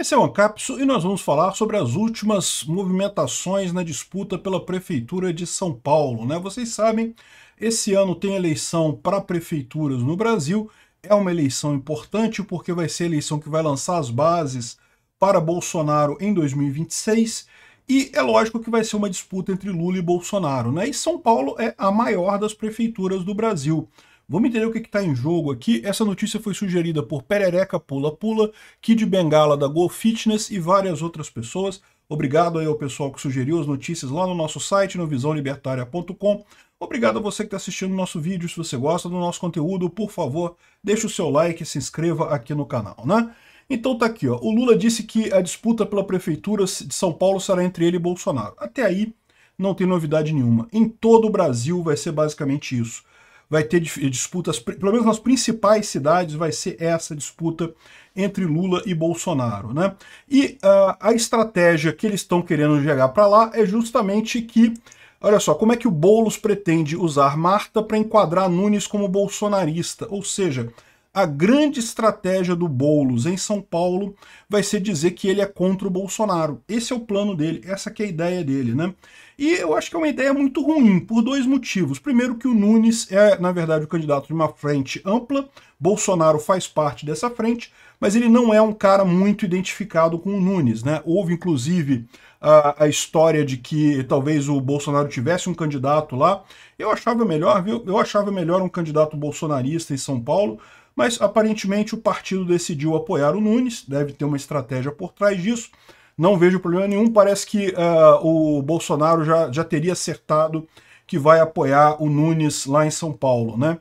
Esse é o Ancapso e nós vamos falar sobre as últimas movimentações na disputa pela Prefeitura de São Paulo. Né? Vocês sabem, esse ano tem eleição para prefeituras no Brasil, é uma eleição importante porque vai ser a eleição que vai lançar as bases para Bolsonaro em 2026 e é lógico que vai ser uma disputa entre Lula e Bolsonaro. Né? E São Paulo é a maior das prefeituras do Brasil. Vamos entender o que é está em jogo aqui. Essa notícia foi sugerida por Perereca Pula Pula, Kid Bengala da Go Fitness e várias outras pessoas. Obrigado aí ao pessoal que sugeriu as notícias lá no nosso site, no visãolibertaria.com. Obrigado a você que está assistindo o nosso vídeo. Se você gosta do nosso conteúdo, por favor, deixe o seu like e se inscreva aqui no canal, né? Então tá aqui, ó. O Lula disse que a disputa pela prefeitura de São Paulo será entre ele e Bolsonaro. Até aí, não tem novidade nenhuma. Em todo o Brasil vai ser basicamente isso vai ter disputas, pelo menos nas principais cidades, vai ser essa disputa entre Lula e Bolsonaro. Né? E uh, a estratégia que eles estão querendo chegar para lá é justamente que, olha só, como é que o Boulos pretende usar Marta para enquadrar Nunes como bolsonarista? Ou seja, a grande estratégia do Boulos em São Paulo vai ser dizer que ele é contra o Bolsonaro. Esse é o plano dele, essa é a ideia dele, né? E eu acho que é uma ideia muito ruim, por dois motivos. Primeiro que o Nunes é, na verdade, o candidato de uma frente ampla, Bolsonaro faz parte dessa frente, mas ele não é um cara muito identificado com o Nunes, né? Houve, inclusive, a, a, história de que talvez o Bolsonaro tivesse um candidato lá. Eu achava melhor, viu? Eu achava melhor um candidato bolsonarista em São Paulo, mas aparentemente o partido decidiu apoiar o Nunes, deve ter uma estratégia por trás disso. Não vejo problema nenhum, parece que uh, o Bolsonaro já, já teria acertado que vai apoiar o Nunes lá em São Paulo, né?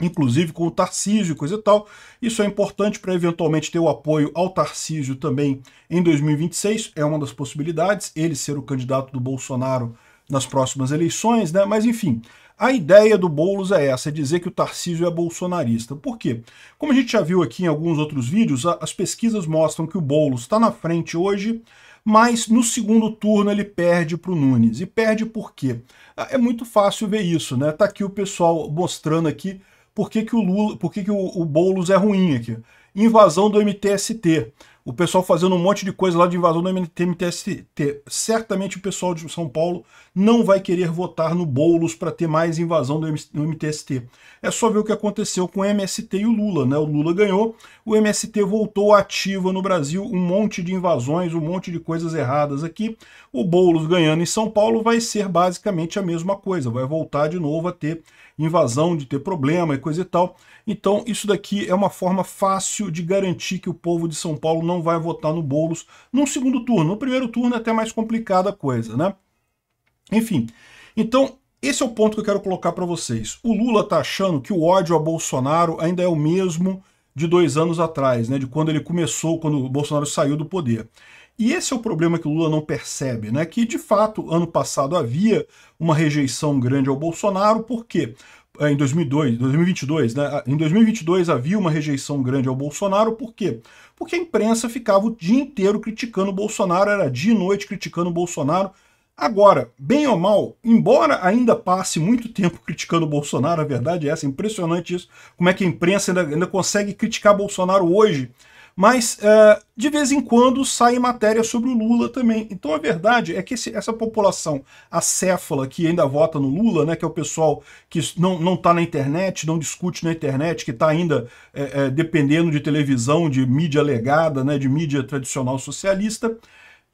Inclusive com o Tarcísio e coisa e tal. Isso é importante para eventualmente ter o apoio ao Tarcísio também em 2026, é uma das possibilidades, ele ser o candidato do Bolsonaro nas próximas eleições, né? Mas enfim, a ideia do Boulos é essa, é dizer que o Tarcísio é bolsonarista. Por quê? Como a gente já viu aqui em alguns outros vídeos, as pesquisas mostram que o Boulos está na frente hoje, mas no segundo turno ele perde para o Nunes. E perde por quê? Ah, é muito fácil ver isso, né? Está aqui o pessoal mostrando aqui por que, que, o, Lula, por que, que o, o Boulos é ruim aqui. Invasão do MTST o pessoal fazendo um monte de coisa lá de invasão do MTST. Certamente o pessoal de São Paulo não vai querer votar no Boulos para ter mais invasão do MTST. É só ver o que aconteceu com o MST e o Lula. Né? O Lula ganhou, o MST voltou ativa no Brasil, um monte de invasões, um monte de coisas erradas aqui. O Boulos ganhando em São Paulo vai ser basicamente a mesma coisa, vai voltar de novo a ter invasão, de ter problema e coisa e tal. Então isso daqui é uma forma fácil de garantir que o povo de São Paulo não vai votar no Boulos num segundo turno. No primeiro turno é até mais complicada a coisa, né? Enfim, então esse é o ponto que eu quero colocar para vocês. O Lula tá achando que o ódio a Bolsonaro ainda é o mesmo de dois anos atrás, né, de quando ele começou, quando o Bolsonaro saiu do poder. E esse é o problema que o Lula não percebe, né? Que de fato, ano passado havia uma rejeição grande ao Bolsonaro, por quê? É, em 2002, 2022, né? Em 2022 havia uma rejeição grande ao Bolsonaro, por quê? Porque a imprensa ficava o dia inteiro criticando o Bolsonaro, era dia e noite criticando o Bolsonaro. Agora, bem ou mal, embora ainda passe muito tempo criticando o Bolsonaro, a verdade é essa, é impressionante isso, como é que a imprensa ainda, ainda consegue criticar Bolsonaro hoje, mas uh, de vez em quando sai matéria sobre o Lula também. Então a verdade é que esse, essa população acéfala que ainda vota no Lula, né, que é o pessoal que não, não tá na internet, não discute na internet, que está ainda é, é, dependendo de televisão, de mídia legada, né, de mídia tradicional socialista,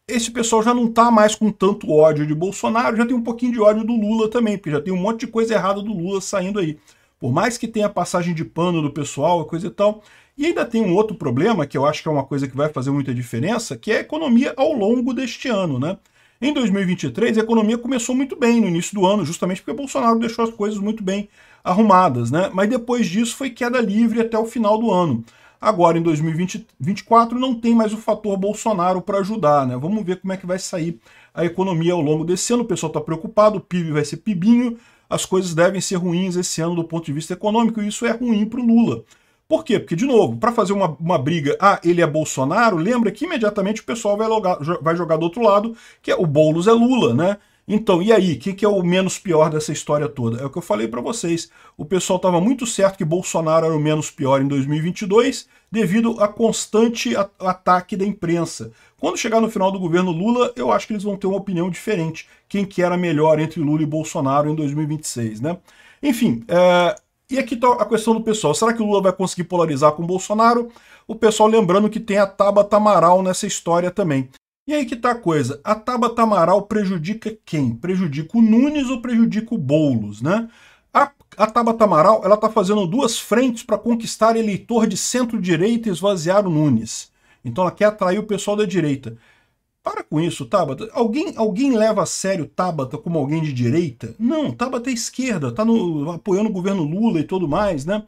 esse pessoal já não está mais com tanto ódio de Bolsonaro, já tem um pouquinho de ódio do Lula também, porque já tem um monte de coisa errada do Lula saindo aí. Por mais que tenha passagem de pano do pessoal, coisa e tal. E ainda tem um outro problema, que eu acho que é uma coisa que vai fazer muita diferença, que é a economia ao longo deste ano, né? Em 2023, a economia começou muito bem no início do ano, justamente porque Bolsonaro deixou as coisas muito bem arrumadas, né? Mas depois disso foi queda livre até o final do ano. Agora, em 2024, não tem mais o fator Bolsonaro para ajudar, né? Vamos ver como é que vai sair a economia ao longo desse ano. O pessoal está preocupado, o PIB vai ser pibinho, as coisas devem ser ruins esse ano do ponto de vista econômico, e isso é ruim para o Lula. Por quê? Porque, de novo, para fazer uma, uma briga, ah, ele é Bolsonaro, lembra que imediatamente o pessoal vai, logar, vai jogar do outro lado, que é o Boulos é Lula, né? Então, e aí, o que, que, é o menos pior dessa história toda? É o que eu falei para vocês. O pessoal estava muito certo que Bolsonaro era o menos pior em 2022 devido a constante ataque da imprensa. Quando chegar no final do governo Lula, eu acho que eles vão ter uma opinião diferente. Quem que era melhor entre Lula e Bolsonaro em 2026, né? Enfim, é... e aqui tá a questão do pessoal. Será que o Lula vai conseguir polarizar com Bolsonaro? O pessoal lembrando que tem a Tabata Amaral nessa história também. E aí que tá a coisa, a Tabata Amaral prejudica quem? Prejudica o Nunes ou prejudica o Boulos, né? A, a Tabata Amaral, ela tá fazendo duas frentes para conquistar eleitor de centro-direita e esvaziar o Nunes. Então ela quer atrair o pessoal da direita. Para com isso, Tabata. Alguém, alguém leva a sério Tabata como alguém de direita? Não, Tabata é esquerda, tá no, apoiando o governo Lula e tudo mais, né?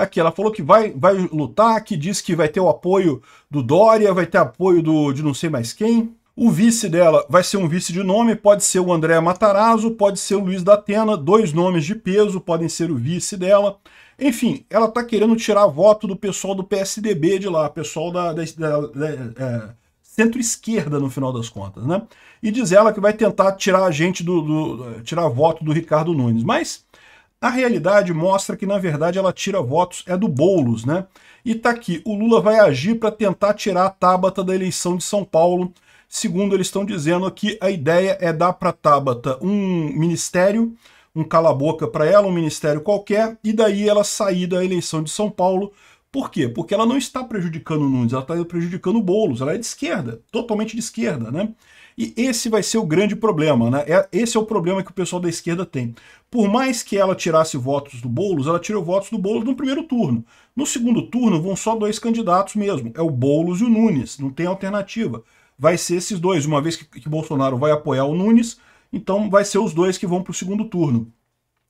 Aqui, ela falou que vai, vai lutar, que diz que vai ter o apoio do Dória, vai ter apoio do, de não sei mais quem. O vice dela vai ser um vice de nome, pode ser o André Matarazzo, pode ser o Luiz da Atena, dois nomes de peso podem ser o vice dela. Enfim, ela está querendo tirar voto do pessoal do PSDB de lá, pessoal da, da, da, da é, centro-esquerda no final das contas, né? E diz ela que vai tentar tirar a gente do, do tirar voto do Ricardo Nunes. Mas a realidade mostra que, na verdade, ela tira votos, é do Boulos, né? E tá aqui, o Lula vai agir para tentar tirar a Tabata da eleição de São Paulo. Segundo eles estão dizendo aqui, a ideia é dar para Tabata um ministério, um cala-boca para ela, um ministério qualquer, e daí ela sair da eleição de São Paulo. Por quê? Porque ela não está prejudicando o Nunes, ela está prejudicando o Boulos, ela é de esquerda, totalmente de esquerda, né? E esse vai ser o grande problema, né? É, esse é o problema que o pessoal da esquerda tem. Por mais que ela tirasse votos do Boulos, ela tirou votos do Boulos no primeiro turno. No segundo turno vão só dois candidatos mesmo, é o Boulos e o Nunes, não tem alternativa. Vai ser esses dois, uma vez que, que Bolsonaro vai apoiar o Nunes, então vai ser os dois que vão para o segundo turno.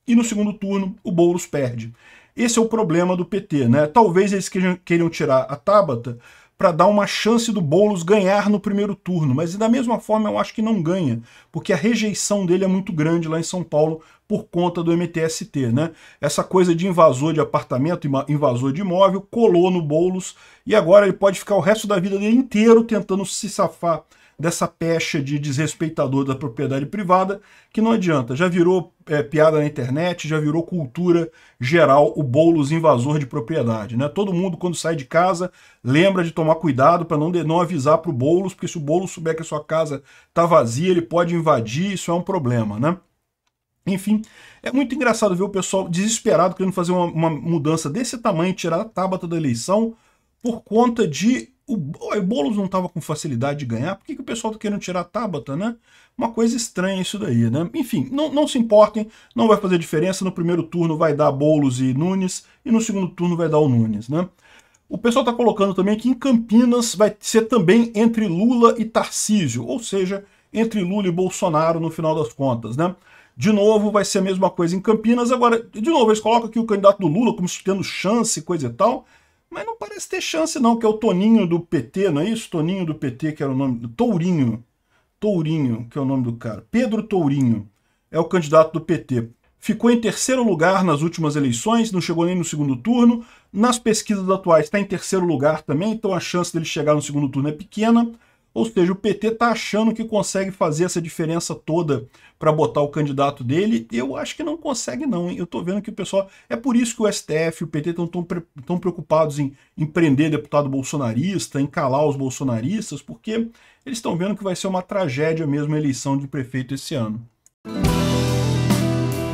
E no segundo turno o Boulos perde. Esse é o problema do PT, né? Talvez eles queiram, queiram tirar a Tabata para dar uma chance do Boulos ganhar no primeiro turno, mas da mesma forma eu acho que não ganha, porque a rejeição dele é muito grande lá em São Paulo por conta do MTST, né? Essa coisa de invasor de apartamento, invasor de imóvel, colou no Boulos e agora ele pode ficar o resto da vida dele inteiro tentando se safar dessa pecha de desrespeitador da propriedade privada, que não adianta, já virou é, piada na internet, já virou cultura geral o bolos invasor de propriedade. Né? Todo mundo, quando sai de casa, lembra de tomar cuidado para não, não avisar para o bolos, porque se o bolo souber que a sua casa está vazia, ele pode invadir, isso é um problema. né? Enfim, é muito engraçado ver o pessoal desesperado querendo fazer uma, uma mudança desse tamanho, tirar a tábata da eleição, por conta de o, o Boulos não estava com facilidade de ganhar, por que, que o pessoal está querendo tirar a Tabata, né? Uma coisa estranha isso daí, né? Enfim, não, não se importem, não vai fazer diferença. No primeiro turno vai dar Boulos e Nunes, e no segundo turno vai dar o Nunes, né? O pessoal está colocando também que em Campinas vai ser também entre Lula e Tarcísio, ou seja, entre Lula e Bolsonaro no final das contas, né? De novo, vai ser a mesma coisa em Campinas. Agora, de novo, eles colocam aqui o candidato do Lula como se tendo chance, coisa e tal. Mas não parece ter chance, não, que é o Toninho do PT, não é isso? Toninho do PT, que era o nome do. Tourinho. Tourinho, que é o nome do cara. Pedro Tourinho é o candidato do PT. Ficou em terceiro lugar nas últimas eleições, não chegou nem no segundo turno. Nas pesquisas atuais está em terceiro lugar também, então a chance dele chegar no segundo turno é pequena. Ou seja, o PT está achando que consegue fazer essa diferença toda para botar o candidato dele. Eu acho que não consegue não, hein? Eu estou vendo que o pessoal... É por isso que o STF e o PT estão tão, tão preocupados em, em prender deputado bolsonarista, em calar os bolsonaristas, porque eles estão vendo que vai ser uma tragédia mesmo a eleição de prefeito esse ano.